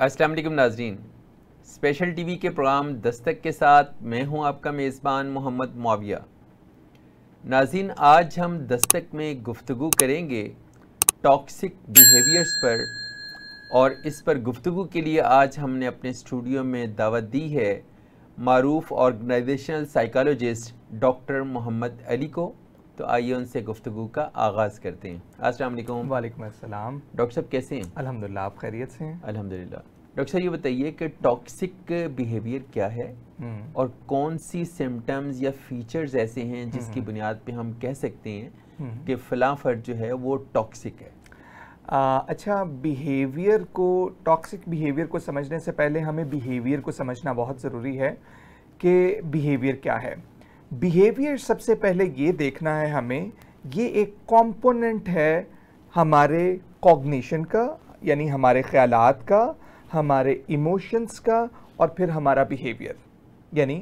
असलम नाजरीन special TV के programme दस्तक के साथ मैं हूं आपका मेज़बान मोहम्मद माविया नाजीन आज हम दस्तक में गुफ्तु करेंगे टॉक्सिक बिहेवियर्स पर और इस पर गुफ्तु के लिए आज हमने अपने स्टूडियो में दावत दी है मरूफ organisational psychologist doctor Mohammad Ali को तो आइए उनसे गुफ्तु का आगाज़ करते हैं असल वालेकुम अस्सलाम डॉक्टर साहब कैसे हैं अल्हम्दुलिल्लाह आप खैरियत से हैं अल्हम्दुलिल्लाह डॉक्टर साहब ये बताइए कि टॉक्सिक बिहेवियर क्या है हम्म। और कौन सी सिम्टम्स या फीचर्स ऐसे हैं जिसकी हम्म। बुनियाद पे हम कह सकते हैं हम्म। कि फला फर्द जो है वो टॉक्सिक है आ, अच्छा बिहेवियर को टॉक्सिक बिहेवियर को समझने से पहले हमें बिहेवियर को समझना बहुत ज़रूरी है कि बिहेवियर क्या है बिहेवियर सबसे पहले ये देखना है हमें ये एक कंपोनेंट है हमारे कॉग्निशन का यानी हमारे ख्याल का हमारे इमोशंस का और फिर हमारा बिहेवियर यानी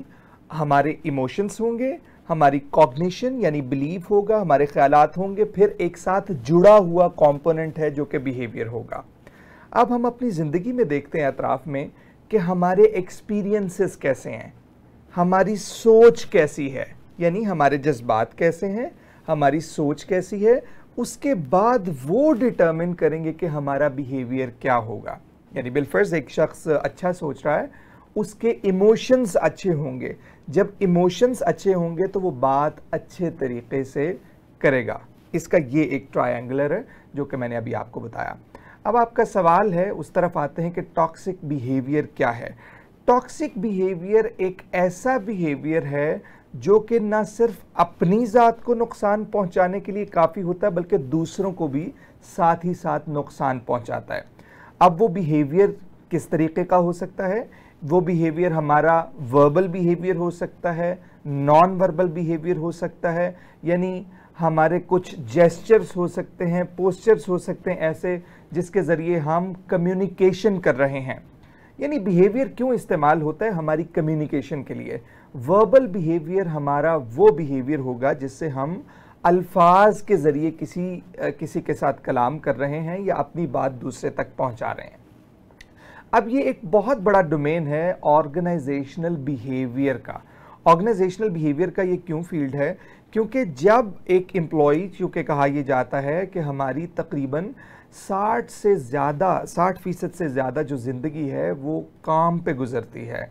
हमारे इमोशंस होंगे हमारी कॉग्निशन यानी बिलीव होगा हमारे ख्याल होंगे फिर एक साथ जुड़ा हुआ कॉम्पोनेंट है जो कि बिहेवियर होगा अब हम अपनी ज़िंदगी में देखते हैं अतराफ़ में कि हमारे एक्सपीरियंसेस कैसे हैं हमारी सोच कैसी है यानी हमारे जज्बात कैसे हैं हमारी सोच कैसी है उसके बाद वो डिटर्मिन करेंगे कि हमारा बिहेवियर क्या होगा यानी बिलफर्ज एक शख्स अच्छा सोच रहा है उसके इमोशंस अच्छे होंगे जब इमोशंस अच्छे होंगे तो वो बात अच्छे तरीके से करेगा इसका ये एक ट्रायंगलर है जो कि मैंने अभी आपको बताया अब आपका सवाल है उस तरफ आते हैं कि टॉक्सिक बिहेवियर क्या है टॉक्सिक बिहेवियर एक ऐसा बिहेवियर है जो कि ना सिर्फ अपनी ज़ात को नुकसान पहुंचाने के लिए काफ़ी होता है बल्कि दूसरों को भी साथ ही साथ नुकसान पहुंचाता है अब वो बिहेवियर किस तरीके का हो सकता है वो बिहेवियर हमारा वर्बल बिहेवियर हो सकता है नॉन वर्बल बिहेवियर हो सकता है यानी हमारे कुछ जेस्चर्स हो सकते हैं पोस्चर्स हो सकते हैं ऐसे जिसके ज़रिए हम कम्युनिकेशन कर रहे हैं यानी बिहेवियर क्यों इस्तेमाल होता है हमारी कम्युनिकेशन के लिए वर्बल बिहेवियर हमारा वो बिहेवियर होगा जिससे हम अल्फाज के ज़रिए किसी किसी के साथ कलाम कर रहे हैं या अपनी बात दूसरे तक पहुंचा रहे हैं अब ये एक बहुत बड़ा डोमेन है ऑर्गेनाइजेशनल बिहेवियर का ऑर्गेनाइजेशनल बिहेवियर का ये क्यों फील्ड है क्योंकि जब एक एम्प्लॉय चूँकि कहा यह जाता है कि हमारी तकरीबन साठ से ज़्यादा साठ फ़ीसद से ज़्यादा जो ज़िंदगी है वो काम पे गुज़रती है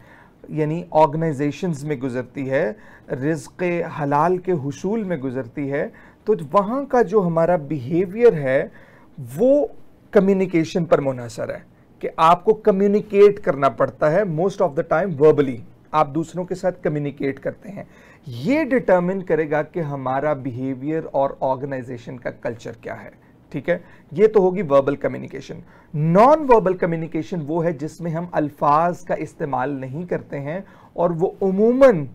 यानी ऑर्गेनाइजेशंस में गुज़रती है रिज़ हलाल के हसूल में गुज़रती है तो वहाँ का जो हमारा बिहेवियर है वो कम्युनिकेशन पर मुनसर है कि आपको कम्युनिकेट करना पड़ता है most of the time verbally आप दूसरों के साथ कम्युनिकेट करते हैं ये डिटर्मिन करेगा कि हमारा बिहेवियर और ऑर्गेनाइजेशन का कल्चर क्या है ठीक है ये तो होगी verbal communication non verbal communication वो है जिसमें हम अल्फाज का इस्तेमाल नहीं करते हैं और वो उमूमन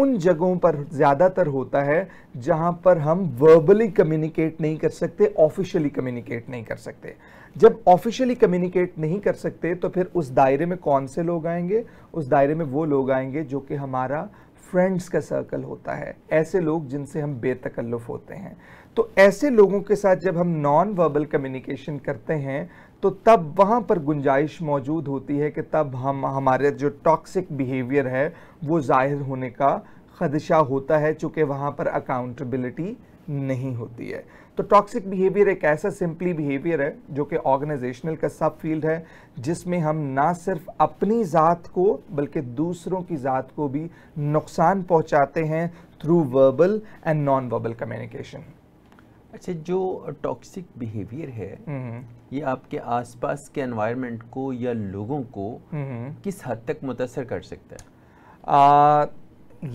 उन जगहों पर ज़्यादातर होता है जहाँ पर हम वर्बली कम्युनिकेट नहीं कर सकते ऑफिशियली कम्युनिकेट नहीं कर सकते जब ऑफिशियली कम्युनिकेट नहीं कर सकते तो फिर उस दायरे में कौन से लोग आएंगे उस दायरे में वो लोग आएंगे जो कि हमारा फ्रेंड्स का सर्कल होता है ऐसे लोग जिनसे हम बेतकल्लुफ होते हैं तो ऐसे लोगों के साथ जब हम नॉन वर्बल कम्युनिकेशन करते हैं तो तब वहाँ पर गुंजाइश मौजूद होती है कि तब हम हमारे जो टॉक्सिक बिहेवियर है वो जाहिर होने का खदशा होता है चूँकि वहाँ पर अकाउंटेबिलिटी नहीं होती है तो टॉक्सिक बिहेवियर एक ऐसा सिंपली बिहेवियर है जो कि ऑर्गेनाइजेशनल का सब फील्ड है जिसमें हम ना सिर्फ अपनी ज़ात को बल्कि दूसरों की ज़ात को भी नुकसान पहुंचाते हैं through verbal and non verbal communication अच्छा जो टॉक्सिक बिहेवियर है हम्म। ये आपके आसपास के एनवायरनमेंट को या लोगों को हम्म। किस हद तक मुतासर कर सकता है आ,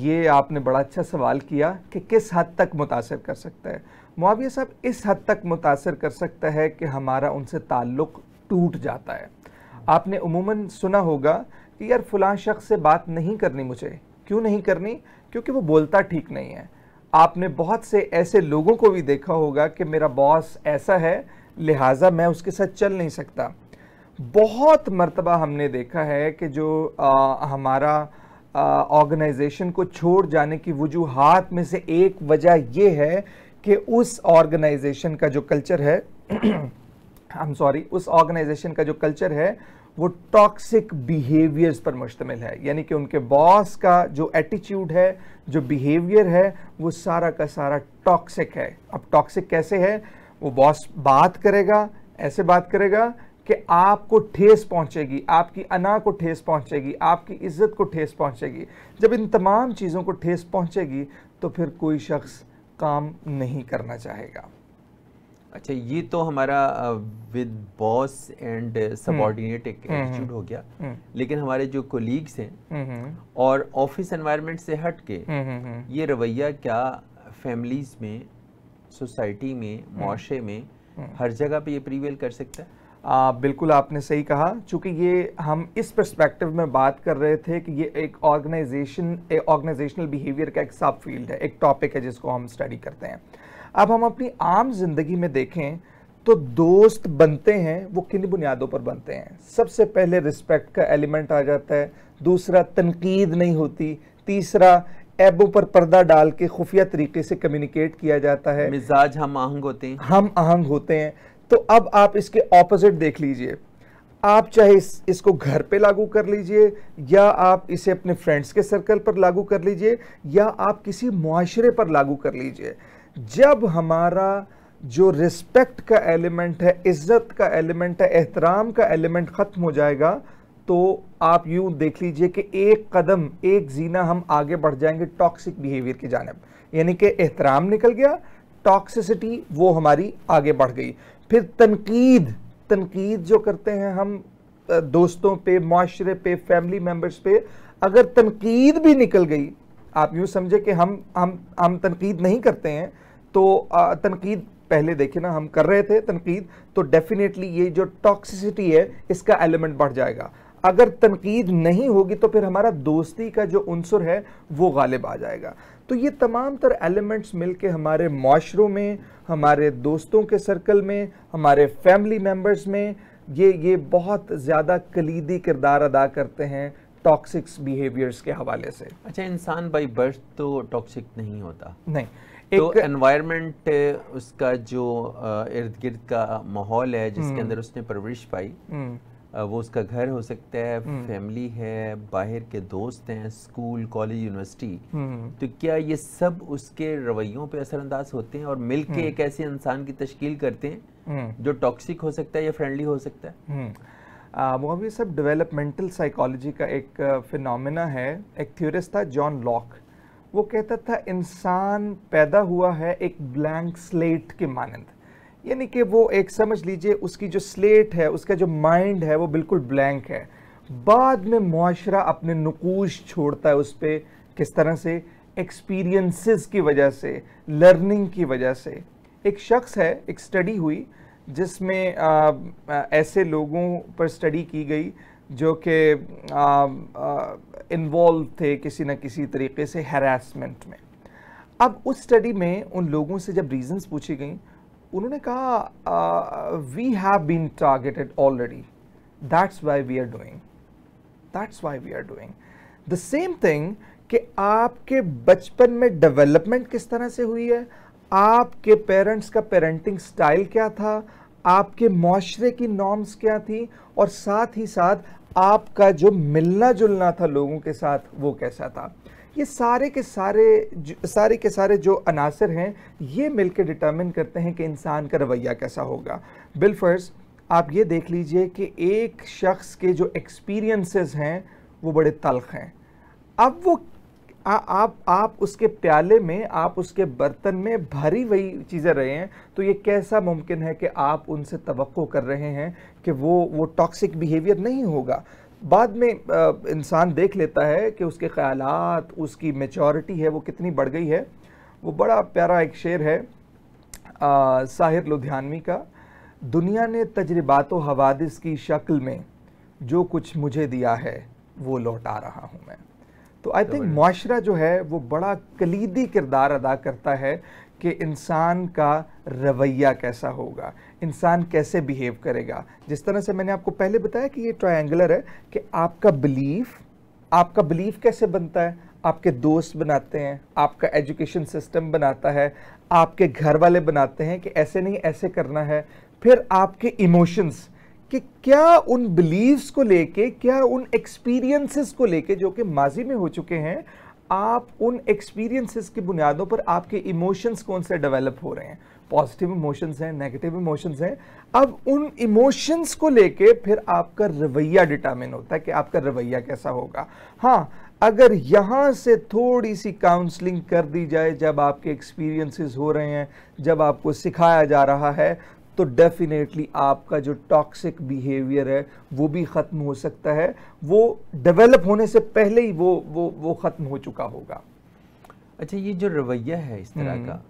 ये आपने बड़ा अच्छा सवाल किया कि किस हद तक मुतासर कर सकता है मुआविया साहब इस हद तक मुतासर कर सकता है कि हमारा उनसे ताल्लुक़ टूट जाता है आपने उमूमन सुना होगा कि यार फलां शख्स से बात नहीं करनी मुझे क्यों नहीं करनी क्योंकि वो बोलता ठीक नहीं है आपने बहुत से ऐसे लोगों को भी देखा होगा कि मेरा बॉस ऐसा है लिहाजा मैं उसके साथ चल नहीं सकता बहुत मरतबा हमने देखा है कि जो आ, हमारा ऑर्गेनाइजेशन को छोड़ जाने की वजूहत में से एक वजह यह है कि उस ऑर्गेनाइजेशन का जो कल्चर है आई एम सॉरी उस ऑर्गेनाइजेशन का जो कल्चर है वो टॉक्सिक बिहेवियर्स पर मुश्तमिल है यानी कि उनके बॉस का जो एटीट्यूड है जो बिहेवियर है वो सारा का सारा टॉक्सिक है अब टॉक्सिक कैसे है वो बॉस बात करेगा ऐसे बात करेगा कि आपको ठेस पहुंचेगी आपकी अना को ठेस पहुंचेगी आपकी इज्जत को ठेस पहुंचेगी जब इन तमाम चीज़ों को ठेस पहुंचेगी तो फिर कोई शख्स काम नहीं करना चाहेगा अच्छा ये तो हमारा विद बॉस एंड सबॉर्डिनेट एक एटीट्यूड हम्म, हम्म, हो गया हम्म। लेकिन हमारे जो कोलीग्स हैं और ऑफिस एनवायरनमेंट से हट के ये रवैया क्या फैमिलीज में सोसाइटी में माशरे में हर जगह पे ये प्रीवेल कर सकता है आ, बिल्कुल आपने सही कहा चूंकि ये हम इस परस्पेक्टिव में बात कर रहे थे कि ये एक ऑर्गेनाइजेशन ऑर्गेनाइजेशनल बिहेवियर का एक सब फील्ड है एक टॉपिक है जिसको हम स्टडी करते हैं अब हम अपनी आम जिंदगी में देखें तो दोस्त बनते हैं वो किन बुनियादों पर बनते हैं सबसे पहले रिस्पेक्ट का एलिमेंट आ जाता है दूसरा तनकीद नहीं होती तीसरा ऐबों पर पर्दा डाल के खुफिया तरीके से कम्युनिकेट किया जाता है मिजाज हम आहंग होते हैं हम आहंग होते हैं तो अब आप इसके ऑपोजिट देख लीजिए आप चाहे इस, इसको घर पे लागू कर लीजिए या आप इसे अपने फ्रेंड्स के सर्कल पर लागू कर लीजिए या आप किसी मुआरे पर लागू कर लीजिए जब हमारा जो रिस्पेक्ट का एलिमेंट है इज़्ज़त का एलिमेंट है एहतराम का एलिमेंट ख़त्म हो जाएगा तो आप यूँ देख लीजिए कि एक कदम एक जीना हम आगे बढ़ जाएंगे टॉक्सिक बिहेवियर की जानब यानी कि एहतराम निकल गया टॉक्सिसिटी वो हमारी आगे बढ़ गई फिर तनकीद तनकीद जो करते हैं हम दोस्तों पे माशरे पे फैमिली मेम्बर्स पे अगर तनकीद भी निकल गई आप यूँ समझे कि हम हम हम तनकीद नहीं करते हैं तो तनकीद पहले देखे ना हम कर रहे थे तनकीद तो डेफिनेटली ये जो टॉक्सिसिटी है इसका एलिमेंट बढ़ जाएगा अगर तनकीद नहीं होगी तो फिर हमारा दोस्ती का जो अनसर है वो गालिब आ जाएगा तो ये तमाम तर एलिमेंट्स मिलके हमारे माशरों में हमारे दोस्तों के सर्कल में हमारे फैमिली मेम्बर्स में ये ये बहुत ज़्यादा कलीदी किरदार अदा करते हैं टॉक्सिक्स बिहेवियर्स के हवाले से अच्छा इंसान बाई बर्थ तो टॉक्सिक नहीं होता नहीं तो एक तो एनवायरनमेंट उसका जो इर्द गिर्द का माहौल है जिसके हम्म। अंदर उसने परवरिश पाई हम्म। वो उसका घर हो सकता है फैमिली हम्म। है बाहर के दोस्त हैं स्कूल कॉलेज यूनिवर्सिटी तो क्या ये सब उसके रवैयों पे असरअंदाज होते हैं और मिल के हम्म। एक ऐसे इंसान की तश्कील करते हैं हम्म। जो टॉक्सिक हो सकता है या फ्रेंडली हो सकता है वो भी सब डेवलपमेंटल साइकोलॉजी का एक फिनोमेना है एक थ्योरिस्ट था जॉन लॉक वो कहता था इंसान पैदा हुआ है एक ब्लैंक स्लेट के मानंद यानी कि वो एक समझ लीजिए उसकी जो स्लेट है उसका जो माइंड है वो बिल्कुल ब्लैंक है बाद में मुआरा अपने नकूश छोड़ता है उस पर किस तरह से एक्सपीरियंसेस की वजह से लर्निंग की वजह से एक शख्स है एक स्टडी हुई जिसमें ऐसे लोगों पर स्टडी की गई जो कि इन्वॉल्व थे किसी न किसी तरीके से हरासमेंट में अब उस स्टडी में उन लोगों से जब रीज़न्स पूछी गई उन्होंने कहा we have been targeted already that's why we are doing that's why we are doing the same thing कि आपके बचपन में डेवलपमेंट किस तरह से हुई है आपके पेरेंट्स का पेरेंटिंग स्टाइल क्या था आपके माशरे की नॉर्म्स क्या थी और साथ ही साथ आपका जो मिलना जुलना था लोगों के साथ वो कैसा था ये सारे के सारे सारे के सारे जो अनासर हैं ये मिलकर डिटर्मिन करते हैं कि इंसान का रवैया कैसा होगा बिलफर्स आप ये देख लीजिए कि एक शख्स के जो एक्सपीरियंसेस हैं वो बड़े तलख हैं अब वो आ, आप आप उसके प्याले में आप उसके बर्तन में भरी वही चीज़ें रहे हैं तो ये कैसा मुमकिन है कि आप उनसे तो कर रहे हैं कि वो वो टॉक्सिक बिहेवियर नहीं होगा बाद में इंसान देख लेता है कि उसके ख्याल उसकी मेचोरिटी है वो कितनी बढ़ गई है वो बड़ा प्यारा एक शेर है आ, साहिर लुधियानवी का दुनिया ने तजर्बात हवादिस की शक्ल में जो कुछ मुझे दिया है वो लौटा रहा हूँ मैं तो आई थिंक माशरा जो है वो बड़ा कलीदी किरदार अदा करता है कि इंसान का रवैया कैसा होगा इंसान कैसे बिहेव करेगा जिस तरह से मैंने आपको पहले बताया कि ये ट्रायंगुलर है कि आपका बिलीफ आपका बिलीफ कैसे बनता है आपके दोस्त बनाते हैं आपका एजुकेशन सिस्टम बनाता है आपके घर वाले बनाते हैं कि ऐसे नहीं ऐसे करना है फिर आपके इमोशंस कि क्या उन बिलीव्स को लेके क्या उन एक्सपीरियंसेस को लेके जो कि माजी में हो चुके हैं आप उन एक्सपीरियंसेस की बुनियादों पर आपके इमोशंस कौन से डेवलप हो रहे हैं पॉजिटिव इमोशंस हैं नेगेटिव इमोशंस हैं अब उन इमोशंस को लेके फिर आपका रवैया डिटर्मिन होता है कि आपका रवैया कैसा होगा हाँ अगर यहाँ से थोड़ी सी काउंसलिंग कर दी जाए जब आपके एक्सपीरियंसेस हो रहे हैं जब आपको सिखाया जा रहा है तो डेफिनेटली आपका जो टॉक्सिक बिहेवियर है वो भी ख़त्म हो सकता है वो डेवलप होने से पहले ही वो वो वो ख़त्म हो चुका होगा अच्छा ये जो रवैया है इस तरह का हम्म।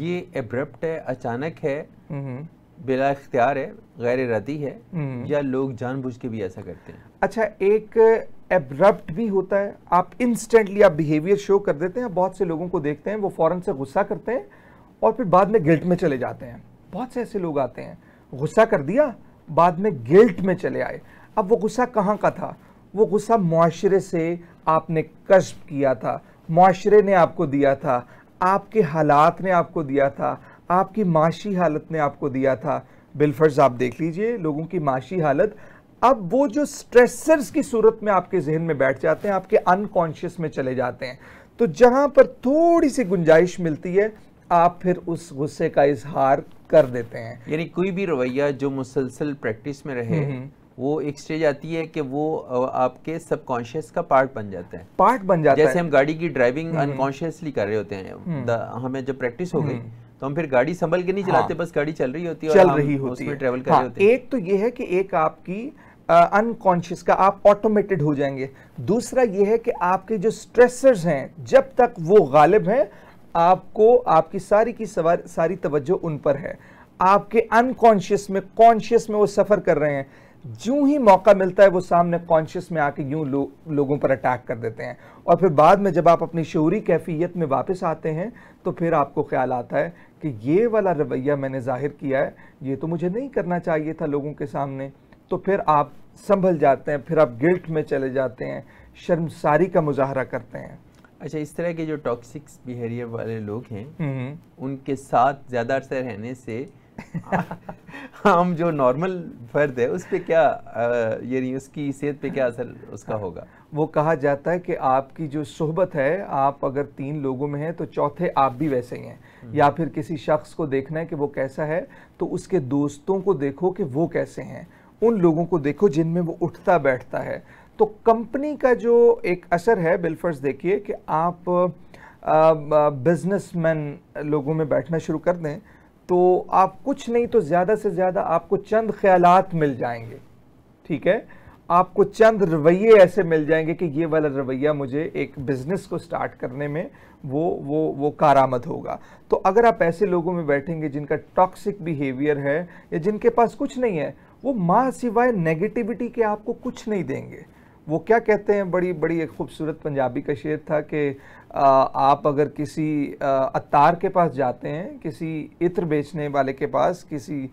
ये एब्रप्ट है अचानक है हम्म। बिला इख्तियार है गैर इरादी है हम्म। या लोग जानबूझ के भी ऐसा करते हैं अच्छा एक एब्रप्ट भी होता है आप इंस्टेंटली आप बिहेवियर शो कर देते हैं बहुत से लोगों को देखते हैं वो फ़ौरन से गुस्सा करते हैं और फिर बाद में गिल्ट में चले जाते हैं बहुत से ऐसे लोग आते हैं गुस्सा कर दिया बाद में गिल्ट में चले आए अब वो गुस्सा कहाँ का था वो गुस्सा माशरे से आपने कश्ब किया था माशरे ने आपको दिया था आपके हालात ने आपको दिया था आपकी माशी हालत ने आपको दिया था बिलफर्ज आप देख लीजिए लोगों की माशी हालत अब वो जो स्ट्रेसर्स की सूरत में आपके जहन में बैठ जाते हैं आपके अनकॉन्शियस में चले जाते हैं तो जहां पर थोड़ी सी गुंजाइश मिलती है आप फिर उस गुस्से का इजहार कर देते हैं यानी कोई भी रवैया जो मुसलसल प्रैक्टिस में रहे हम्म, हम्म। वो एक स्टेज आती है कि वो आपके सबकॉन्शियस का पार्ट बन जाता है पार्ट बन जाता जैसे है जैसे हम गाड़ी की ड्राइविंग हम्म, अनकॉन्शियसली हम्म। कर रहे होते हैं हम्म। हमें जब प्रैक्टिस हो गई तो हम फिर गाड़ी संभल के नहीं चलाते हाँ, बस गाड़ी चल रही होती है चल रही होती है ट्रेवल कर हाँ, रहे होते हैं एक तो ये है कि एक आपकी अनकॉन्शियस का आप ऑटोमेटेड हो जाएंगे दूसरा ये है कि आपके जो स्ट्रेसर्स हैं जब तक वो गालिब हैं आपको आपकी सारी की सवार सारी तवज्जो उन पर है आपके अनकॉन्शियस में कॉन्शियस में वो सफ़र कर रहे हैं जो ही मौका मिलता है वो सामने कॉन्शियस में आके यूं लो, लोगों पर अटैक कर देते हैं और फिर बाद में जब आप अपनी शोरी कैफियत में वापस आते हैं तो फिर आपको ख्याल आता है कि ये वाला रवैया मैंने जाहिर किया है ये तो मुझे नहीं करना चाहिए था लोगों के सामने तो फिर आप संभल जाते हैं फिर आप गिल्ट में चले जाते हैं शर्मसारी का मुजाहरा करते हैं अच्छा इस तरह के जो टॉक्सिक्स बिहेवियर वाले लोग हैं हम्म। उनके साथ ज़्यादा अरसे रहने से हम जो नॉर्मल फर्द है उस पर क्या यानी उसकी सेहत पे क्या असर उसका होगा वो कहा जाता है कि आपकी जो सोहबत है आप अगर तीन लोगों में हैं तो चौथे आप भी वैसे ही हैं हम्म। या फिर किसी शख्स को देखना है कि वो कैसा है तो उसके दोस्तों को देखो कि वो कैसे हैं उन लोगों को देखो जिनमें वो उठता बैठता है तो कंपनी का जो एक असर है बिलफर्स देखिए कि आप बिजनेसमैन लोगों में बैठना शुरू कर दें तो आप कुछ नहीं तो ज़्यादा से ज़्यादा आपको चंद ख्याल मिल जाएंगे ठीक है आपको चंद रवैये ऐसे मिल जाएंगे कि ये वाला रवैया मुझे एक बिज़नेस को स्टार्ट करने में वो वो वो कारामद होगा तो अगर आप ऐसे लोगों में बैठेंगे जिनका टॉक्सिक बिहेवियर है या जिनके पास कुछ नहीं है वो माँ सिवाय नेगेटिविटी के आपको कुछ नहीं देंगे वो क्या कहते हैं बड़ी बड़ी एक खूबसूरत पंजाबी का शेर था कि आप अगर किसी अतार के पास जाते हैं किसी इत्र बेचने वाले के पास किसी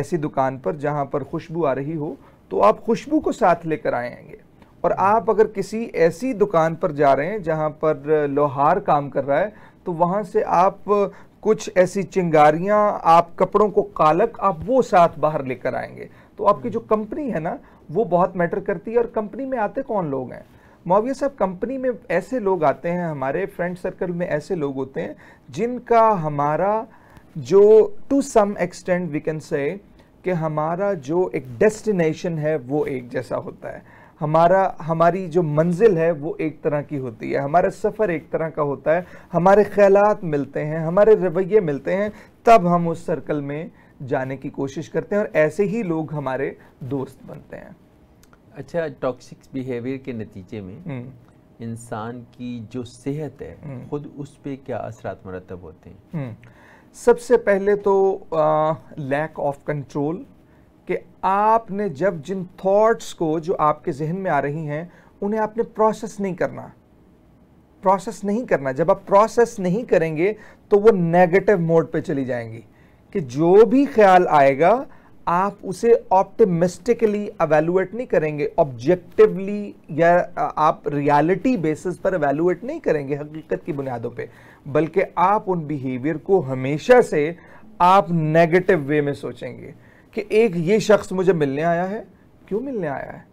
ऐसी दुकान पर जहाँ पर खुशबू आ रही हो तो आप खुशबू को साथ लेकर आएंगे और आप अगर किसी ऐसी दुकान पर जा रहे हैं जहाँ पर लोहार काम कर रहा है तो वहाँ से आप कुछ ऐसी चिंगारियाँ आप कपड़ों को कालक आप वो साथ बाहर लेकर आएंगे तो आपकी जो कंपनी है ना वो बहुत मैटर करती है और कंपनी में आते कौन लोग हैं मौविया साहब कंपनी में ऐसे लोग आते हैं हमारे फ्रेंड सर्कल में ऐसे लोग होते हैं जिनका हमारा जो to some extent we can say कि हमारा जो एक डेस्टिनेशन है वो एक जैसा होता है हमारा हमारी जो मंजिल है वो एक तरह की होती है हमारा सफ़र एक तरह का होता है हमारे ख्याल मिलते हैं हमारे रवैये मिलते हैं तब हम उस सर्कल में जाने की कोशिश करते हैं और ऐसे ही लोग हमारे दोस्त बनते हैं अच्छा टॉक्सिक बिहेवियर के नतीजे में हम्म। इंसान की जो सेहत है हम्म। खुद उस पर क्या असरात मरतब होते हैं हम्म। सबसे पहले तो लैक ऑफ कंट्रोल कि आपने जब जिन थॉट्स को जो आपके जहन में आ रही हैं उन्हें आपने प्रोसेस नहीं करना प्रोसेस नहीं करना जब आप प्रोसेस नहीं करेंगे तो वो नेगेटिव मोड पे चली जाएंगी कि जो भी ख्याल आएगा आप उसे ऑप्टिमिस्टिकली एवेलुएट नहीं करेंगे ऑब्जेक्टिवली या आप रियलिटी बेसिस पर एवेलुएट नहीं करेंगे हकीकत की बुनियादों पे बल्कि आप उन बिहेवियर को हमेशा से आप नेगेटिव वे में सोचेंगे कि एक ये शख्स मुझे मिलने आया है क्यों मिलने आया है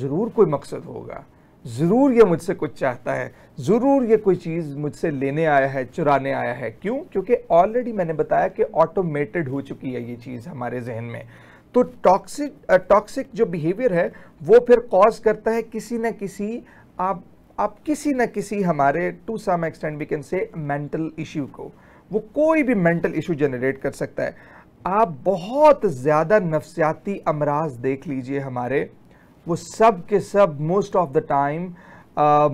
ज़रूर कोई मकसद होगा ज़रूर ये मुझसे कुछ चाहता है ज़रूर ये कोई चीज़ मुझसे लेने आया है चुराने आया है क्यों क्योंकि ऑलरेडी मैंने बताया कि ऑटोमेटेड हो चुकी है ये चीज़ हमारे जहन में तो टॉक्सिक टॉक्सिक जो बिहेवियर है वो फिर कॉज करता है किसी न किसी आप आप किसी न किसी हमारे to some extent we can say mental issue को वो कोई भी मेंटल इशू जनरेट कर सकता है आप बहुत ज़्यादा नफसियाती अमराज देख लीजिए हमारे वो सब के सब मोस्ट ऑफ द टाइम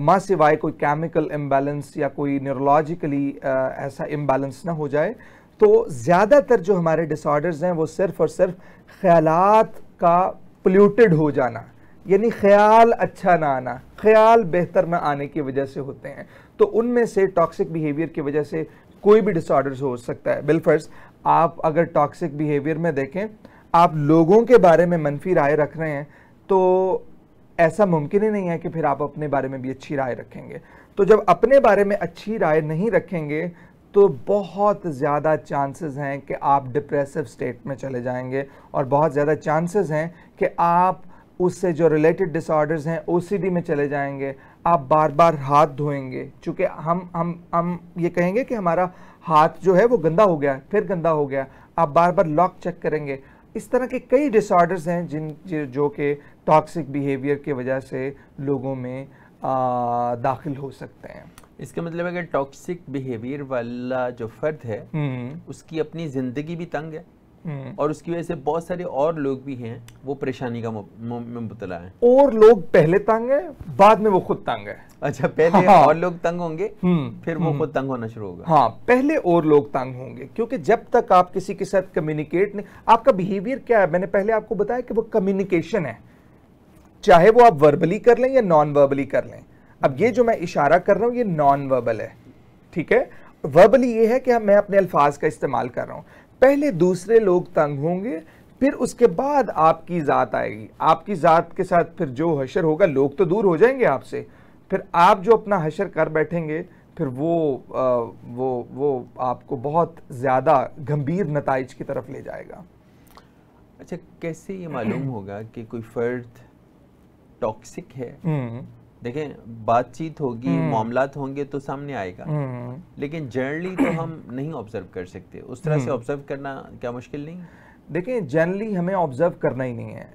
माँ सिवाय कोई केमिकल इम्बैलेंस या कोई न्यूरोलॉजिकली uh, ऐसा इम्बैलेंस ना हो जाए तो ज़्यादातर जो हमारे डिसऑर्डर्स हैं वो सिर्फ और सिर्फ ख्याल का पोल्यूटेड हो जाना यानी ख्याल अच्छा ना आना ख्याल बेहतर ना आने की वजह से होते हैं तो उनमें से टॉक्सिक बिहेवियर की वजह से कोई भी डिसऑर्डर्स हो सकता है बिलफर्स आप अगर टॉक्सिक बिहेवियर में देखें आप लोगों के बारे में मनफी राय रख रहे हैं तो ऐसा मुमकिन ही नहीं है कि फिर आप अपने बारे में भी अच्छी राय रखेंगे तो जब अपने बारे में अच्छी राय नहीं रखेंगे तो बहुत ज़्यादा चांसेस हैं कि आप डिप्रेसिव स्टेट में चले जाएंगे और बहुत ज़्यादा चांसेस हैं कि आप उससे जो रिलेटेड डिसऑर्डर्स हैं ओ में चले जाएंगे आप बार बार हाथ धोएंगे चूँकि हम हम हम ये कहेंगे कि हमारा हाथ जो है वो गंदा हो गया फिर गंदा हो गया आप बार बार लॉक चेक करेंगे इस तरह के कई डिसऑर्डर्स हैं जिन जो कि टॉक्सिक बिहेवियर के वजह से लोगों में आ, दाखिल हो सकते हैं इसका मतलब है कि टॉक्सिक बिहेवियर वाला जो फर्द है हम्म। उसकी अपनी ज़िंदगी भी तंग है हम्म। और उसकी वजह से बहुत सारे और लोग भी हैं वो परेशानी का मुबतला है और लोग पहले तंग है बाद में वो खुद तंग है अच्छा पहले हाँ, और लोग तंग होंगे हम्म। फिर वो खुद तंग होना शुरू होगा हाँ पहले और लोग तंग होंगे क्योंकि जब तक आप किसी के साथ कम्युनिकेट नहीं आपका बिहेवियर क्या है मैंने पहले आपको बताया कि वो कम्युनिकेशन है चाहे वो आप वर्बली कर लें या नॉन वर्बली कर लें अब ये जो मैं इशारा कर रहा हूँ ये नॉन वर्बल है ठीक है वर्बली ये है कि मैं अपने अल्फाज का इस्तेमाल कर रहा हूँ पहले दूसरे लोग तंग होंगे फिर उसके बाद आपकी ज़ात आएगी आपकी ज़ात के साथ फिर जो हशर होगा लोग तो दूर हो जाएंगे आपसे फिर आप जो अपना हशर कर बैठेंगे फिर वो आ, वो वो आपको बहुत ज़्यादा गंभीर नतज की तरफ ले जाएगा अच्छा कैसे ये मालूम होगा कि कोई फ़र्द टॉक्सिक है हम्म। देखें बातचीत होगी हम्म। मामला होंगे तो सामने आएगा हम्म। लेकिन जनरली तो हम नहीं ऑब्जर्व कर सकते उस तरह से ऑब्जर्व करना क्या मुश्किल नहीं देखें जनरली हमें ऑब्जर्व करना ही नहीं है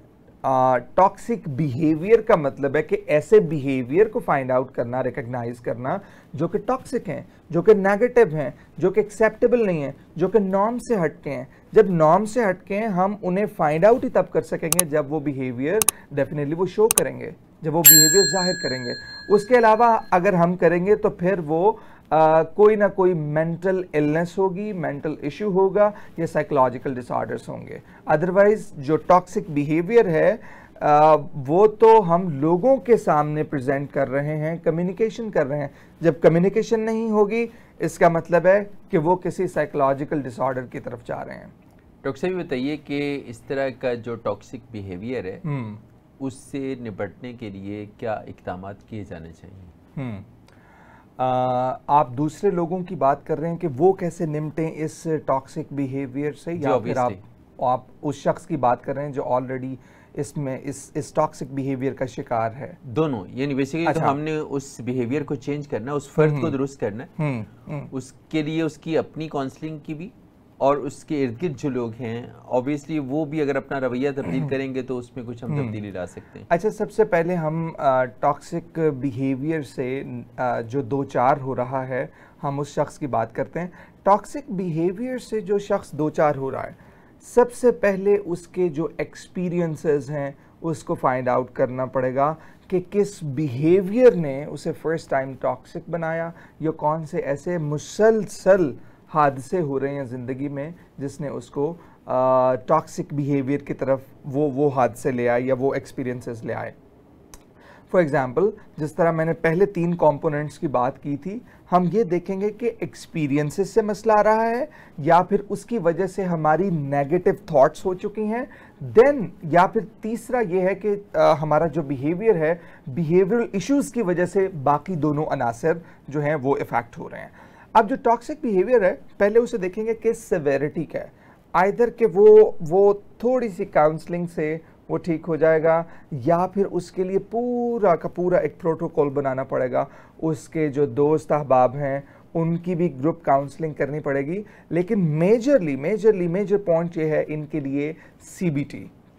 टॉक्सिक uh, बिहेवियर का मतलब है कि ऐसे बिहेवियर को फाइंड आउट करना रिकग्नाइज करना जो कि टॉक्सिक हैं जो कि नेगेटिव हैं जो कि एक्सेप्टेबल नहीं है जो कि नॉर्म से हटके हैं जब नॉर्म से हटके हम उन्हें फाइंड आउट ही तब कर सकेंगे जब वो बिहेवियर डेफिनेटली वो शो करेंगे जब वो बिहेवियर जाहिर करेंगे उसके अलावा अगर हम करेंगे तो फिर वो आ, कोई ना कोई मेंटल इलनेस होगी मेंटल इशू होगा या साइकोलॉजिकल डिसऑर्डर्स होंगे अदरवाइज जो टॉक्सिक बिहेवियर है आ, वो तो हम लोगों के सामने प्रेजेंट कर रहे हैं कम्युनिकेशन कर रहे हैं जब कम्युनिकेशन नहीं होगी इसका मतलब है कि वो किसी साइकोलॉजिकल डिसऑर्डर की तरफ जा रहे हैं डॉक्टर साहब बताइए कि इस तरह का जो टॉक्सिक बिहेवियर है हम्म। उससे निपटने के लिए क्या इकदाम किए जाने चाहिए आ, हम्म। आप दूसरे लोगों की बात कर रहे हैं कि वो कैसे निमटें इस टॉक्सिक बिहेवियर से या फिर आप आप उस शख्स की बात कर रहे हैं जो ऑलरेडी इसमें इस इस टॉक्सिक बिहेवियर का शिकार है दोनों यानी बेसिकली अच्छा। तो हमने उस बिहेवियर को चेंज करना उस फर्द को हम्म। दुरुस्त करना है हम्म, हम्म। उसके लिए उसकी अपनी काउंसलिंग की भी और उसके इर्द गिर्द जो लोग हैं ऑब्वियसली वो भी अगर अपना रवैया तब्दील करेंगे तो उसमें कुछ हम तब्दीली ला सकते हैं अच्छा सबसे पहले हम टॉक्सिक बिहेवियर से आ, जो दो चार हो रहा है हम उस शख्स की बात करते हैं टॉक्सिक बिहेवियर से जो शख्स दो चार हो रहा है सबसे पहले उसके जो एक्सपीरियंसेस हैं उसको फाइंड आउट करना पड़ेगा कि किस बिहेवियर ने उसे फ़र्स्ट टाइम टॉक्सिक बनाया या कौन से ऐसे मुसलसल हादसे हो रहे हैं ज़िंदगी में जिसने उसको टॉक्सिक बिहेवियर की तरफ वो वो हादसे ले आए या वो एक्सपीरियंसेस ले आए फॉर एग्ज़ाम्पल जिस तरह मैंने पहले तीन कॉम्पोनेंट्स की बात की थी हम ये देखेंगे कि एक्सपीरियंसेस से मसला आ रहा है या फिर उसकी वजह से हमारी नेगेटिव थॉट्स हो चुकी हैं देन या फिर तीसरा ये है कि आ, हमारा जो बिहेवियर है बिहेवियरल इश्यूज की वजह से बाकी दोनों अनासर जो हैं वो इफ़ेक्ट हो रहे हैं अब जो टॉक्सिक बिहेवियर है पहले उसे देखेंगे कि सेवेरिटी का है आइधर के वो वो थोड़ी सी काउंसलिंग से वो ठीक हो जाएगा या फिर उसके लिए पूरा का पूरा एक प्रोटोकॉल बनाना पड़ेगा उसके जो दोस्त अहबाब हैं उनकी भी ग्रुप काउंसलिंग करनी पड़ेगी लेकिन मेजरली मेजरली मेजर पॉइंट ये है इनके लिए सी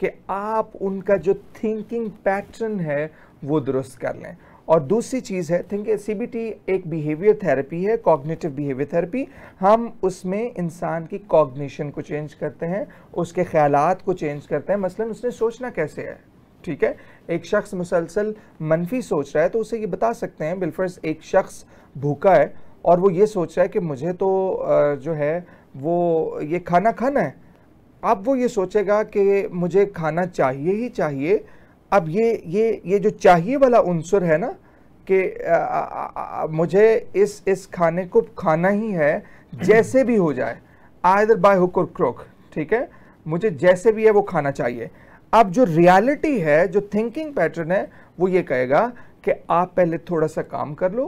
कि आप उनका जो थिंकिंग पैटर्न है वो दुरुस्त कर लें और दूसरी चीज़ है थिंक टी एक बिहेवियर थेरेपी है कॉग्निटिव बिहेवियर थेरेपी हम उसमें इंसान की कॉग्निशन को चेंज करते हैं उसके ख्याल को चेंज करते हैं मसलन उसने सोचना कैसे है ठीक है एक शख्स मुसलसल मनफी सोच रहा है तो उसे ये बता सकते हैं बिलफर्स एक शख्स भूखा है और वो ये सोच रहा है कि मुझे तो जो है वो ये खाना खाना है अब वो ये सोचेगा कि मुझे खाना चाहिए ही चाहिए अब ये ये ये जो चाहिए वाला उनसर है ना कि मुझे इस इस खाने को खाना ही है जैसे भी हो जाए आयदर बाय हुक और क्रोक ठीक है मुझे जैसे भी है वो खाना चाहिए अब जो रियलिटी है जो थिंकिंग पैटर्न है वो ये कहेगा कि आप पहले थोड़ा सा काम कर लो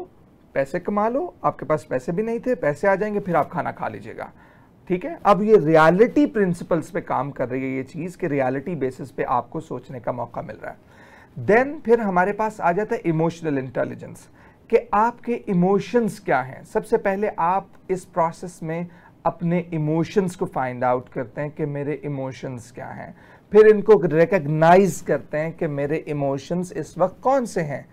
पैसे कमा लो आपके पास पैसे भी नहीं थे पैसे आ जाएंगे फिर आप खाना खा लीजिएगा ठीक है अब ये रियलिटी प्रिंसिपल्स पे काम कर रही है ये चीज़ कि रियलिटी बेसिस पे आपको सोचने का मौका मिल रहा है देन फिर हमारे पास आ जाता है इमोशनल इंटेलिजेंस कि आपके इमोशंस क्या हैं सबसे पहले आप इस प्रोसेस में अपने इमोशंस को फाइंड आउट करते हैं कि मेरे इमोशंस क्या हैं फिर इनको रिकग्नाइज करते हैं कि मेरे इमोशंस इस वक्त कौन से हैं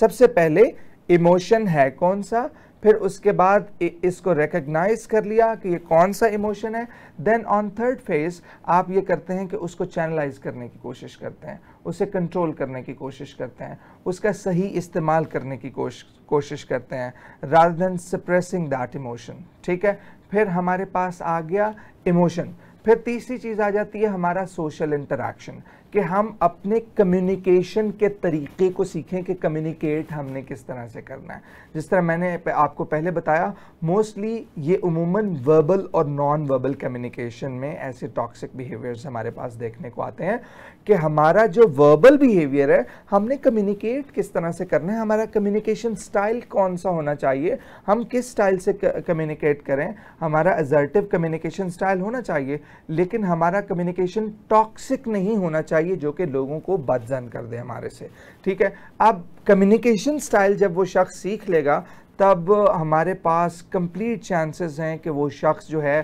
सबसे पहले इमोशन है कौन सा फिर उसके बाद इसको रिकग्नाइज कर लिया कि ये कौन सा इमोशन है देन ऑन थर्ड फेज आप ये करते हैं कि उसको चैनलाइज करने की कोशिश करते हैं उसे कंट्रोल करने की कोशिश करते हैं उसका सही इस्तेमाल करने की कोश, कोशिश करते हैं rather than suppressing that emotion ठीक है फिर हमारे पास आ गया इमोशन फिर तीसरी चीज़ आ जाती है हमारा सोशल इंटरेक्शन कि हम अपने कम्युनिकेशन के तरीके को सीखें कि कम्युनिकेट हमने किस तरह से करना है जिस तरह मैंने आपको पहले बताया मोस्टली ये उमूमन वर्बल और नॉन वर्बल कम्युनिकेशन में ऐसे टॉक्सिक बिहेवियर्स हमारे पास देखने को आते हैं कि हमारा जो वर्बल बिहेवियर है हमने कम्युनिकेट किस तरह से करना है हमारा कम्युनिकेशन स्टाइल कौन सा होना चाहिए हम किस स्टाइल से कम्युनिकेट करें हमारा एजर्टिव कम्युनिकेशन स्टाइल होना चाहिए लेकिन हमारा कम्युनिकेशन टॉक्सिक नहीं होना चाहिए चाहिए जो कि लोगों को बदजन कर दे हमारे से ठीक है अब कम्युनिकेशन स्टाइल जब वो शख्स सीख लेगा तब हमारे पास कंप्लीट चांसेस हैं कि वो शख्स जो है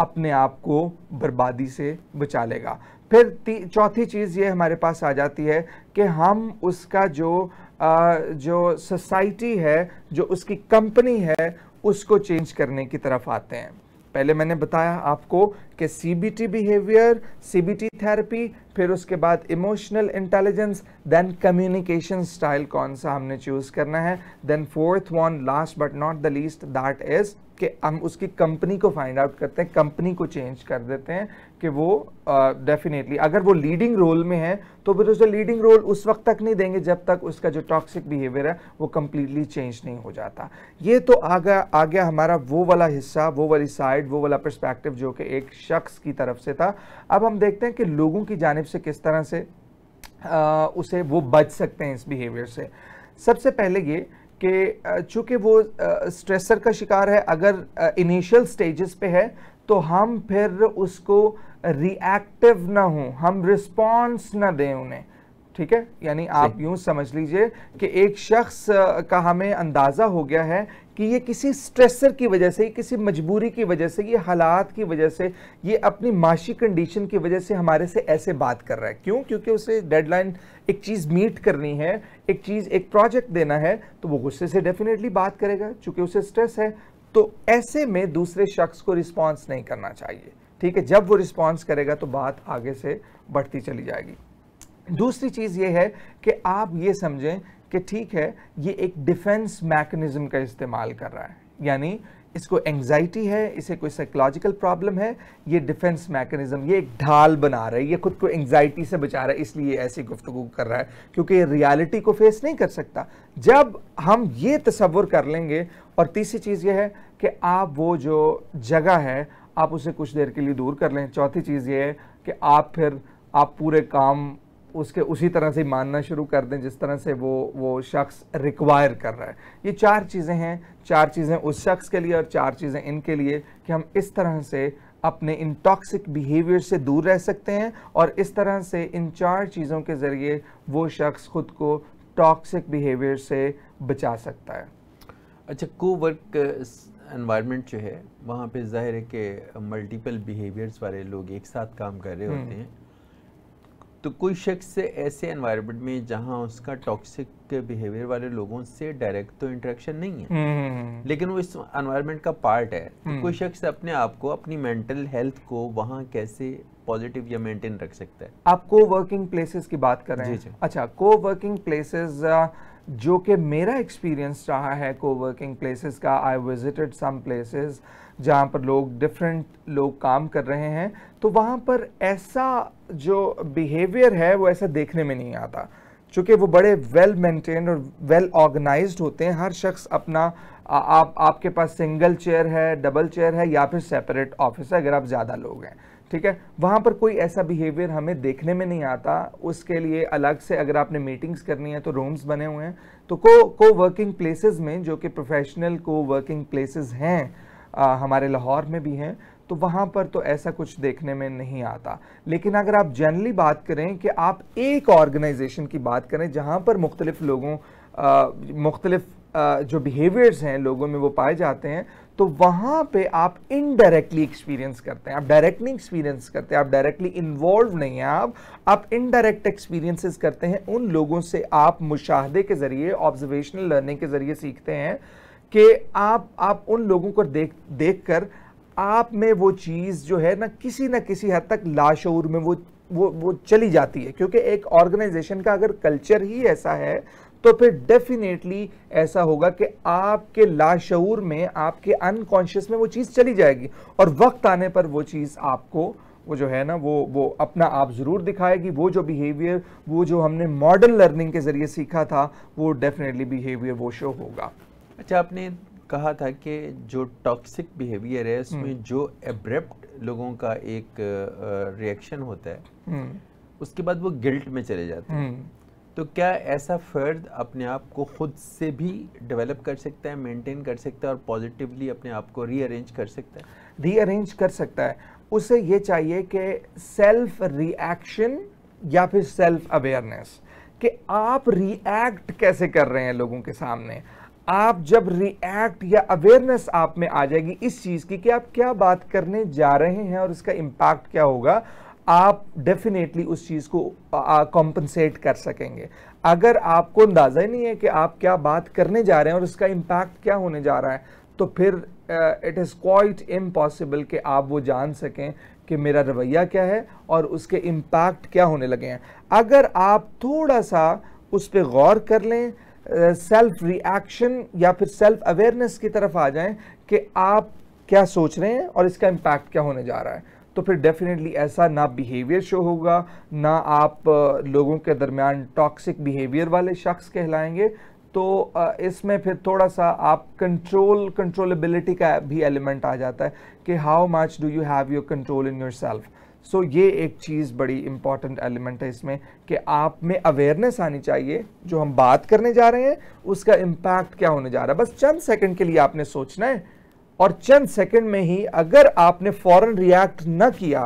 अपने आप को बर्बादी से बचा लेगा फिर चौथी चीज़ ये हमारे पास आ जाती है कि हम उसका जो आ, जो सोसाइटी है जो उसकी कंपनी है उसको चेंज करने की तरफ आते हैं पहले मैंने बताया आपको कि सीबीटी बिहेवियर सीबीटी थेरेपी फिर उसके बाद emotional intelligence then communication style कौन सा हमने चूज़ करना है then fourth one last but not the least that is कि हम उसकी कंपनी को फाइंड आउट करते हैं कंपनी को चेंज कर देते हैं कि वो डेफिनेटली uh, अगर वो लीडिंग रोल में है तो फिर उसे लीडिंग रोल उस वक्त तक नहीं देंगे जब तक उसका जो टॉक्सिक बिहेवियर है वो कम्प्लीटली चेंज नहीं हो जाता ये तो आ गया आ गया हमारा वो वाला हिस्सा वो वाली साइड वो वाला परस्पेक्टिव जो कि एक शख्स की तरफ से था अब हम देखते हैं कि लोगों की जानब से किस तरह से uh, उसे वो बच सकते हैं इस बिहेवियर से सबसे पहले ये कि चूंकि वो स्ट्रेसर का शिकार है अगर इनिशियल स्टेजेस पे है तो हम फिर उसको रिएक्टिव ना हो हम रिस्पॉन्स ना दें उन्हें ठीक है यानी आप यूं समझ लीजिए कि एक शख्स का हमें अंदाज़ा हो गया है कि ये किसी स्ट्रेसर की वजह से किसी मजबूरी की वजह से ये हालात की वजह से ये अपनी माशी कंडीशन की वजह से हमारे से ऐसे बात कर रहा है क्यों क्योंकि उसे डेडलाइन एक चीज़ मीट करनी है एक चीज़ एक प्रोजेक्ट देना है तो वो गुस्से से डेफिनेटली बात करेगा चूँकि उसे स्ट्रेस है तो ऐसे में दूसरे शख्स को रिस्पॉन्स नहीं करना चाहिए ठीक है जब वो रिस्पॉन्स करेगा तो बात आगे से बढ़ती चली जाएगी दूसरी चीज़ ये है कि आप ये समझें कि ठीक है ये एक डिफेंस मैकेनिज्म का इस्तेमाल कर रहा है यानी इसको एंग्जाइटी है इसे कोई साइकोलॉजिकल प्रॉब्लम है ये डिफेंस मैकेनिज्म ये एक ढाल बना रहा है ये खुद को एंगजाइटी से बचा रहा है इसलिए ऐसी गुफ्तु कर रहा है क्योंकि ये रियलिटी को फेस नहीं कर सकता जब हम ये तस्वुर कर लेंगे और तीसरी चीज़ ये है कि आप वो जो जगह है आप उसे कुछ देर के लिए दूर कर लें चौथी चीज़ ये है कि आप फिर आप पूरे काम उसके उसी तरह से मानना शुरू कर दें जिस तरह से वो वो शख्स रिक्वायर कर रहा है ये चार चीज़ें हैं चार चीज़ें उस शख्स के लिए और चार चीज़ें इनके लिए कि हम इस तरह से अपने इन टॉक्सिक बिहेवियर से दूर रह सकते हैं और इस तरह से इन चार चीज़ों के ज़रिए वो शख्स ख़ुद को टॉक्सिक बिहेवियर से बचा सकता है अच्छा को वर्क एनवायरनमेंट जो है वहाँ पे जाहिर है कि मल्टीपल बिहेवियर्स वाले लोग एक साथ काम कर रहे हम्म। होते हैं तो कोई शख्स ऐसे एनवायरनमेंट में जहां उसका टॉक्सिक बिहेवियर वाले लोगों से डायरेक्ट तो इंटरेक्शन नहीं है हम्म, हम्म, हम्म। लेकिन वो इस एनवायरनमेंट का पार्ट है तो कोई शख्स अपने आप को अपनी मेंटल हेल्थ को वहां कैसे पॉजिटिव या मेंटेन रख सकता है आप को वर्किंग प्लेसेस की बात कर रहे हैं अच्छा को वर्किंग प्लेसेस जो कि मेरा एक्सपीरियंस रहा है को वर्किंग प्लेसेस का आई विजिटेड सम प्लेसेस जहाँ पर लोग डिफरेंट लोग काम कर रहे हैं तो वहाँ पर ऐसा जो बिहेवियर है वो ऐसा देखने में नहीं आता चूँकि वो बड़े वेल मेंटेन और वेल ऑर्गेनाइज होते हैं हर शख्स अपना आ, आप आपके पास सिंगल चेयर है डबल चेयर है या फिर सेपरेट ऑफिस है अगर आप ज़्यादा लोग हैं ठीक है वहाँ पर कोई ऐसा बिहेवियर हमें देखने में नहीं आता उसके लिए अलग से अगर आपने मीटिंग्स करनी है तो रूम्स बने हुए हैं तो को को वर्किंग प्लेसेस में जो कि प्रोफेशनल को वर्किंग प्लेसेस हैं आ, हमारे लाहौर में भी हैं तो वहाँ पर तो ऐसा कुछ देखने में नहीं आता लेकिन अगर आप जनरली बात करें कि आप एक ऑर्गेनाइजेशन की बात करें जहाँ पर मुख्तलिफ लोगों मुख्तलिफ जो बिहेवियर्स हैं लोगों में वो पाए जाते हैं तो वहाँ पे आप इनडायरेक्टली एक्सपीरियंस करते हैं आप डायरेक्टली एक्सपीरियंस करते हैं आप डायरेक्टली इन्वॉल्व नहीं हैं आप आप इनडायरेक्ट एक्सपीरियंसेस करते हैं उन लोगों से आप मुशाहदे के ज़रिए ऑब्जर्वेशनल लर्निंग के ज़रिए सीखते हैं कि आप आप उन लोगों को देख देख कर आप में वो चीज़ जो है ना किसी ना किसी हद तक लाशूर में वो वो वो चली जाती है क्योंकि एक ऑर्गेनाइजेशन का अगर कल्चर ही ऐसा है तो फिर डेफिनेटली ऐसा होगा कि आपके लाशूर में आपके अनकॉन्शियस में वो चीज़ चली जाएगी और वक्त आने पर वो चीज़ आपको वो जो है ना वो वो अपना आप ज़रूर दिखाएगी वो जो बिहेवियर वो जो हमने मॉडर्न लर्निंग के ज़रिए सीखा था वो डेफिनेटली बिहेवियर वो शो होगा अच्छा आपने कहा था कि जो टॉक्सिक बिहेवियर है उसमें हम्म। जो एब्रप्ट लोगों का एक रिएक्शन होता है हम्म। उसके बाद वो गिल्ट में चले जाते हैं हम्म। तो क्या ऐसा फर्द अपने आप को खुद से भी डेवलप कर सकता है मेंटेन कर सकता है और पॉजिटिवली अपने आप को रीअरेंज कर सकता है रीअरेंज कर सकता है उसे ये चाहिए कि सेल्फ रिएक्शन या फिर सेल्फ अवेयरनेस कि आप रिएक्ट कैसे कर रहे हैं लोगों के सामने आप जब रिएक्ट या अवेयरनेस आप में आ जाएगी इस चीज़ की कि आप क्या बात करने जा रहे हैं और इसका इम्पैक्ट क्या होगा आप डेफिनेटली उस चीज़ को कॉम्पनसेट कर सकेंगे अगर आपको अंदाज़ा ही नहीं है कि आप क्या बात करने जा रहे हैं और इसका इम्पैक्ट क्या होने जा रहा है तो फिर इट इज़ क्वाइट इम्पॉसिबल कि आप वो जान सकें कि मेरा रवैया क्या है और उसके इम्पैक्ट क्या होने लगे हैं अगर आप थोड़ा सा उस पर गौर कर लें सेल्फ रिएक्शन या फिर सेल्फ अवेयरनेस की तरफ आ जाएं कि आप क्या सोच रहे हैं और इसका इम्पैक्ट क्या होने जा रहा है तो फिर डेफिनेटली ऐसा ना बिहेवियर शो होगा ना आप लोगों के दरमियान टॉक्सिक बिहेवियर वाले शख्स कहलाएंगे तो इसमें फिर थोड़ा सा आप कंट्रोल कंट्रोलेबिलिटी का भी एलिमेंट आ जाता है कि how much do you have your control in your self so ये एक चीज़ बड़ी इंपॉर्टेंट एलिमेंट है इसमें कि आप में अवेयरनेस आनी चाहिए जो हम बात करने जा रहे हैं उसका इम्पैक्ट क्या होने जा रहा है बस चंद सेकंड के लिए आपने सोचना है और चंद सेकंड में ही अगर आपने फ़ौरन रिएक्ट ना किया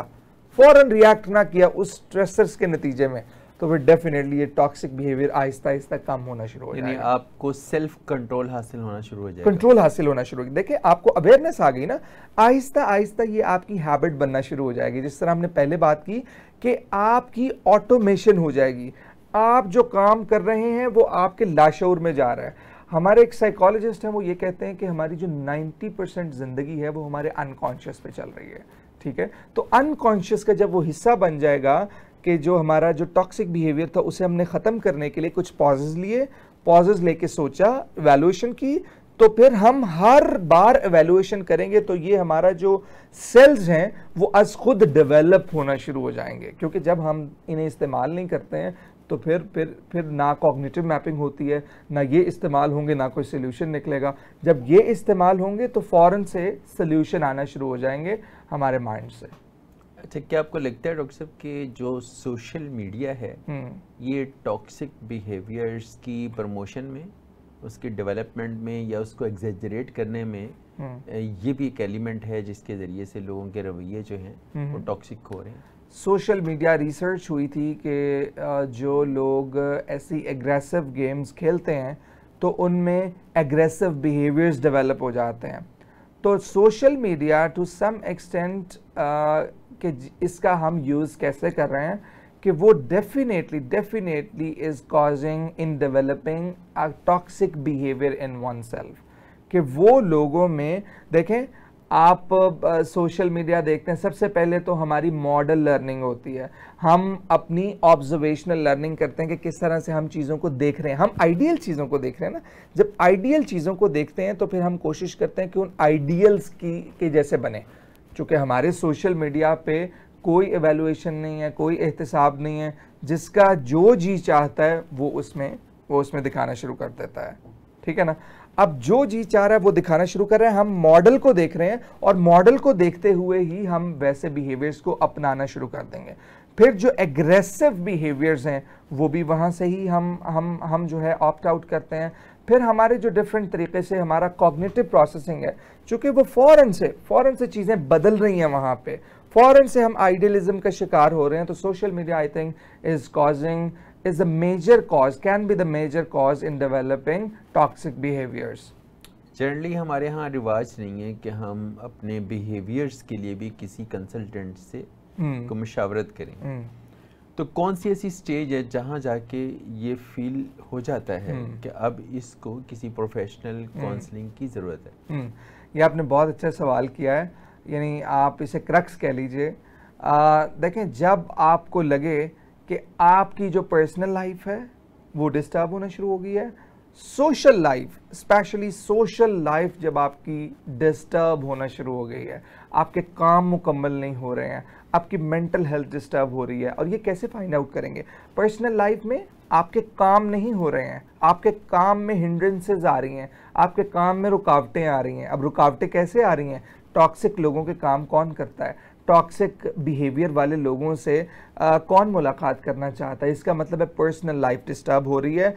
फ़ौरन रिएक्ट ना किया उस स्ट्रेसर्स के नतीजे में तो फिर डेफिनेटली ये टॉक्सिक बिहेवियर आहिस्ता आहिस्ता कम होना शुरू हो जाएगा यानी आपको सेल्फ कंट्रोल हासिल होना शुरू हो जाएगा कंट्रोल हासिल होना शुरू हो देखिए आपको अवेयरनेस आ गई ना आहिस्ता आहिस्ता ये आपकी हैबिट बनना शुरू हो जाएगी जिस तरह हमने पहले बात की कि आपकी ऑटोमेशन हो जाएगी आप जो काम कर रहे हैं वो आपके लाशौर में जा रहा है हमारे एक साइकोलॉजिस्ट हैं वो ये कहते हैं कि हमारी जो 90 परसेंट ज़िंदगी है वो हमारे अनकॉन्शियस पे चल रही है ठीक है तो अनकॉन्शियस का जब वो हिस्सा बन जाएगा कि जो हमारा जो टॉक्सिक बिहेवियर था उसे हमने ख़त्म करने के लिए कुछ पॉजेज लिए पॉजेज लेके सोचा वैल्यूएशन की तो फिर हम हर बार एवेल्युएशन करेंगे तो ये हमारा जो सेल्स हैं वो अज खुद डेवलप होना शुरू हो जाएंगे क्योंकि जब हम इन्हें इस्तेमाल नहीं करते हैं तो फिर फिर फिर ना कॉग्निटिव मैपिंग होती है ना ये इस्तेमाल होंगे ना कोई सोल्यूशन निकलेगा जब ये इस्तेमाल होंगे तो फ़ौर से सोल्यूशन आना शुरू हो जाएंगे हमारे माइंड से अच्छा क्या आपको लगता है डॉक्टर साहब कि जो सोशल मीडिया है हम्म। ये टॉक्सिक बिहेवियर्स की प्रमोशन में उसके डेवलपमेंट में या उसको एग्जेजरेट करने में हम्म। ये भी एक एलिमेंट है जिसके ज़रिए से लोगों के रवैये जो हैं वो टॉक्सिक हम्म। हो रहे हैं सोशल मीडिया रिसर्च हुई थी कि जो लोग ऐसी एग्रेसिव गेम्स खेलते हैं तो उनमें एग्रेसिव बिहेवियर्स डेवलप हो जाते हैं तो social media to some extent कि इसका हम यूज़ कैसे कर रहे हैं कि वो definitely definitely is causing in developing a toxic behaviour in one self कि वो लोगों में देखें आप सोशल मीडिया देखते हैं सबसे पहले तो हमारी मॉडल लर्निंग होती है हम अपनी ऑब्जर्वेशनल लर्निंग करते हैं कि किस तरह से हम चीज़ों को देख रहे हैं हम आइडियल चीज़ों को देख रहे हैं ना जब आइडियल चीज़ों को देखते हैं तो फिर हम कोशिश करते हैं कि उन आइडियल्स की के जैसे बने चूँकि हमारे सोशल मीडिया पे कोई एवेलुएशन नहीं है कोई एहतसाब नहीं है जिसका जो जी चाहता है वो उसमें वो उसमें दिखाना शुरू कर देता है ठीक है ना अब जो जी चाह रहा है वो दिखाना शुरू कर रहे हैं हम मॉडल को देख रहे हैं और मॉडल को देखते हुए ही हम वैसे बिहेवियर्स को अपनाना शुरू कर देंगे फिर जो एग्रेसिव बिहेवियर्स हैं वो भी वहाँ से ही हम हम हम जो है ऑप्ट आउट करते हैं फिर हमारे जो डिफरेंट तरीके से हमारा कॉग्निटिव प्रोसेसिंग है चूँकि वो फ़ौरन से फ़ौरन से चीज़ें बदल रही हैं वहाँ पे फ़ौरन से हम आइडियलिज्म का शिकार हो रहे हैं तो social media I think is causing is a major cause, can be the major cause in developing toxic behaviors. Generally हमारे यहाँ रिवाज नहीं है कि हम अपने बिहेवियर्स के लिए भी किसी कंसल्टेंट से hmm. को मशावरत करें hmm. तो कौन सी ऐसी स्टेज है जहाँ जाके ये फील हो जाता है hmm. कि अब इसको किसी प्रोफेशनल काउंसलिंग की ज़रूरत है ये आपने बहुत अच्छा सवाल किया है यानी आप इसे क्रक्स कह लीजिए देखें जब आपको लगे कि आपकी जो पर्सनल लाइफ है वो डिस्टर्ब होना शुरू हो गई है social life specially social life जब आपकी डिस्टर्ब होना शुरू हो गई है आपके काम मुकम्मल नहीं हो रहे हैं आपकी मेंटल हेल्थ डिस्टर्ब हो रही है और ये कैसे फाइंड आउट करेंगे पर्सनल लाइफ में आपके काम नहीं हो रहे हैं आपके काम में हिंड्रेंसेज आ रही हैं आपके काम में रुकावटें आ रही हैं अब रुकावटें कैसे आ रही हैं टॉक्सिक लोगों के काम कौन करता है टॉक्सिक बिहेवियर वाले लोगों से आ, कौन मुलाकात करना चाहता है इसका मतलब है पर्सनल लाइफ डिस्टर्ब हो रही है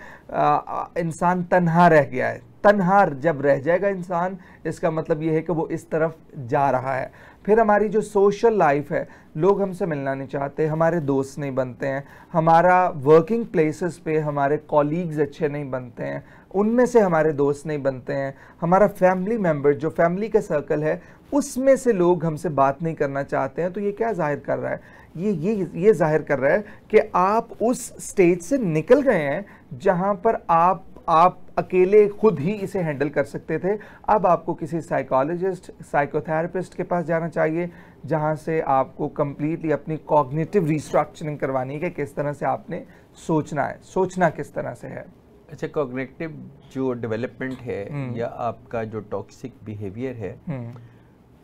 इंसान तन्हा रह गया है तनहार जब रह जाएगा इंसान इसका मतलब ये है कि वो इस तरफ जा रहा है फिर हमारी जो सोशल लाइफ है लोग हमसे मिलना नहीं चाहते हमारे दोस्त नहीं बनते हैं हमारा वर्किंग प्लेसेस पे हमारे कॉलीग्स अच्छे नहीं बनते हैं उनमें से हमारे दोस्त नहीं बनते हैं हमारा फैमिली मेम्बर जो फैमिली का सर्कल है उसमें से लोग हमसे बात नहीं करना चाहते हैं तो ये क्या जाहिर कर रहा है ये ये ये जाहिर कर रहा है कि आप उस स्टेज से निकल गए हैं जहाँ पर आप आप अकेले खुद ही इसे हैंडल कर सकते थे अब आपको किसी साइकोलॉजिस्ट साइकोथेरापिस्ट के पास जाना चाहिए जहाँ से आपको कंप्लीटली अपनी कॉग्निटिव रिस्ट्रक्चरिंग करवानी है कि किस तरह से आपने सोचना है सोचना किस तरह से है अच्छा कॉग्निटिव जो डेवलपमेंट है हम्म। या आपका जो टॉक्सिक बिहेवियर है हम्म।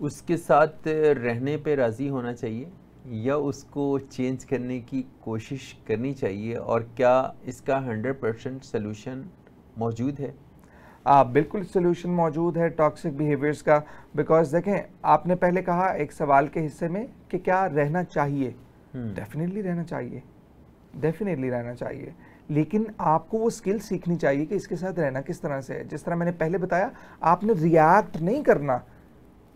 उसके साथ रहने पे राज़ी होना चाहिए या उसको चेंज करने की कोशिश करनी चाहिए और क्या इसका 100 परसेंट सल्यूशन मौजूद है आ, हाँ, बिल्कुल सोल्यूशन मौजूद है टॉक्सिक बिहेवियर्स का बिकॉज देखें आपने पहले कहा एक सवाल के हिस्से में कि क्या रहना चाहिए डेफिनेटली हम्म। रहना चाहिए डेफिनेटली रहना चाहिए लेकिन आपको वो स्किल सीखनी चाहिए कि इसके साथ रहना किस तरह से है जिस तरह मैंने पहले बताया आपने रिएक्ट नहीं करना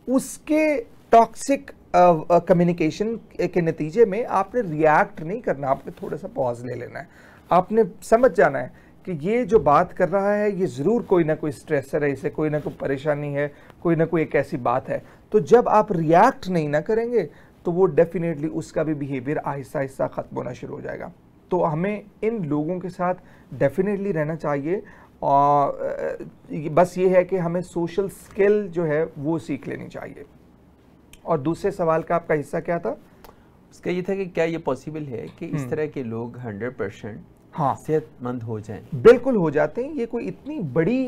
उसके टॉक्सिक कम्युनिकेशन uh, uh, के नतीजे में आपने रिएक्ट नहीं करना आपने थोड़ा सा पॉज ले लेना है आपने समझ जाना है कि ये जो बात कर रहा है ये ज़रूर कोई ना कोई स्ट्रेसर है इसे कोई ना कोई परेशानी है कोई ना कोई एक ऐसी बात है तो जब आप रिएक्ट नहीं ना करेंगे तो वो डेफिनेटली उसका भी बिहेवियर आहिस्ता आहिस्ता ख़त्म होना शुरू हो जाएगा तो हमें इन लोगों के साथ डेफिनेटली रहना चाहिए और बस ये है कि हमें सोशल स्किल जो है वो सीख लेनी चाहिए और दूसरे सवाल का आपका हिस्सा क्या था उसका ये था कि क्या ये पॉसिबल है कि इस हम्म। तरह के लोग हंड्रेड परसेंट हाँ सेहतमंद हो जाएं बिल्कुल हो जाते हैं ये कोई इतनी बड़ी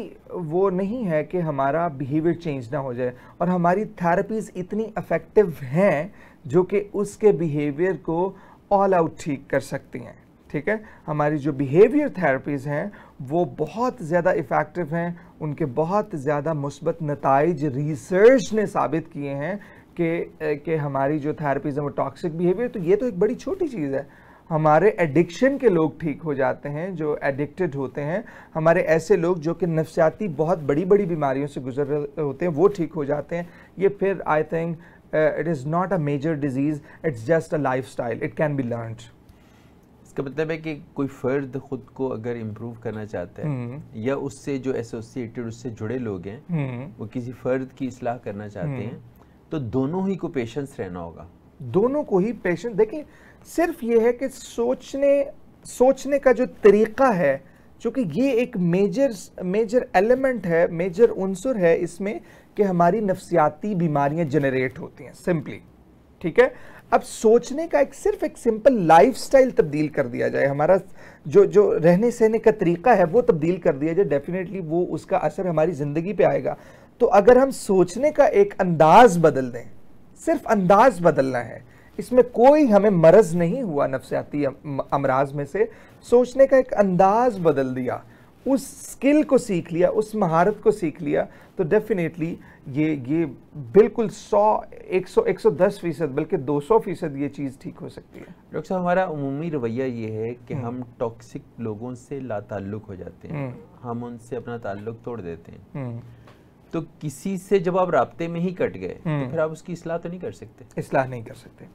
वो नहीं है कि हमारा बिहेवियर चेंज ना हो जाए और हमारी थेरेपीज इतनी अफेक्टिव हैं जो कि उसके बिहेवियर को ऑल आउट ठीक कर सकती हैं ठीक है हमारी जो बिहेवियर थेरेपीज़ हैं वो बहुत ज़्यादा इफ़ेक्टिव हैं उनके बहुत ज़्यादा मुस्बत नतज रिसर्च ने साबित किए हैं कि कि हमारी जो थेरेपीज़ हैं वो टॉक्सिक बिहेवियर तो ये तो एक बड़ी छोटी चीज़ है हमारे एडिक्शन के लोग ठीक हो जाते हैं जो एडिक्टेड होते हैं हमारे ऐसे लोग जो कि नफसियाती बहुत बड़ी बड़ी बीमारियों से गुजर रहे होते हैं वो ठीक हो जाते हैं ये फिर I think it is not a major disease it's just a life style it can be learned इसका मतलब है कि कोई फ़र्द ख़ुद को अगर इम्प्रूव करना चाहता है हम्म। या उससे जो एसोसिएटेड उससे जुड़े लोग हैं हम्म। वो किसी फ़र्द की इसलाह करना चाहते हम्म। हैं तो दोनों ही को पेशेंस रहना होगा दोनों को ही पेशेंस देखिए सिर्फ ये है कि सोचने सोचने का जो तरीका है चूंकि ये एक मेजर मेजर एलिमेंट है मेजर उनसुर है इसमें कि हमारी नफसियाती बीमारियां जनरेट होती हैं सिंपली ठीक है अब सोचने का एक सिर्फ एक सिंपल लाइफस्टाइल तब्दील कर दिया जाए हमारा जो जो रहने सहने का तरीका है वो तब्दील कर दिया जाए डेफिनेटली वो उसका असर हमारी ज़िंदगी पे आएगा तो अगर हम सोचने का एक अंदाज़ बदल दें सिर्फ अंदाज़ बदलना है इसमें कोई हमें मरज नहीं हुआ नफसियाती अमराज में से सोचने का एक अंदाज़ बदल दिया उस स्किल को सीख लिया उस महारत को सीख लिया तो डेफिनेटली ये ये बिल्कुल 100 100 110 फीसद बल्कि 200 फीसद ये चीज़ ठीक हो सकती है डॉक्टर साहब हमारा अमूमी रवैया ये है कि हम्म। हम टॉक्सिक लोगों से लाताल्लुक हो जाते हैं हम्म। हम उनसे अपना ताल्लुक तोड़ देते हैं हम्म। तो किसी से जब आप रबते में ही कट गए तो फिर आप उसकी असलाह तो नहीं कर सकते असलाह नहीं कर सकते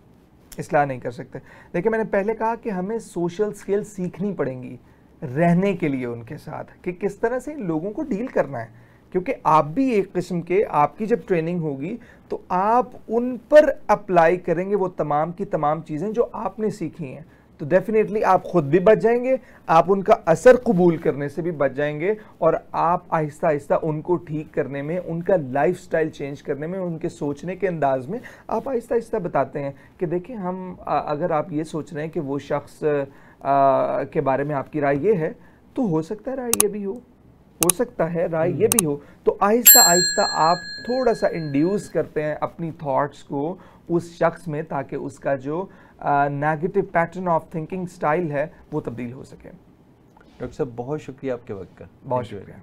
असलाह नहीं कर सकते देखिए मैंने पहले कहा कि हमें सोशल स्किल सीखनी पड़ेंगी रहने के लिए उनके साथ कि किस तरह से लोगों को डील करना है क्योंकि आप भी एक किस्म के आपकी जब ट्रेनिंग होगी तो आप उन पर अप्लाई करेंगे वो तमाम की तमाम चीज़ें जो आपने सीखी हैं तो डेफिनेटली आप ख़ुद भी बच जाएंगे आप उनका असर कबूल करने से भी बच जाएंगे और आप आहिस्ता आहिस्ता उनको ठीक करने में उनका लाइफ चेंज करने में उनके सोचने के अंदाज में आप आहिस्ता आहिस्ता बताते हैं कि देखिए हम अगर आप ये सोच रहे हैं कि वो शख्स के बारे में आपकी राय ये है तो हो सकता है राय ये भी हो हो सकता है राय ये भी हो तो आहिस्ता आहिस्ता आप थोड़ा सा इंड्यूस करते हैं अपनी थॉट्स को उस शख्स में ताकि उसका जो negative pattern of thinking style है वो तब्दील हो सके डॉक्टर साहब बहुत शुक्रिया आपके वक्त का बहुत शुक्रिया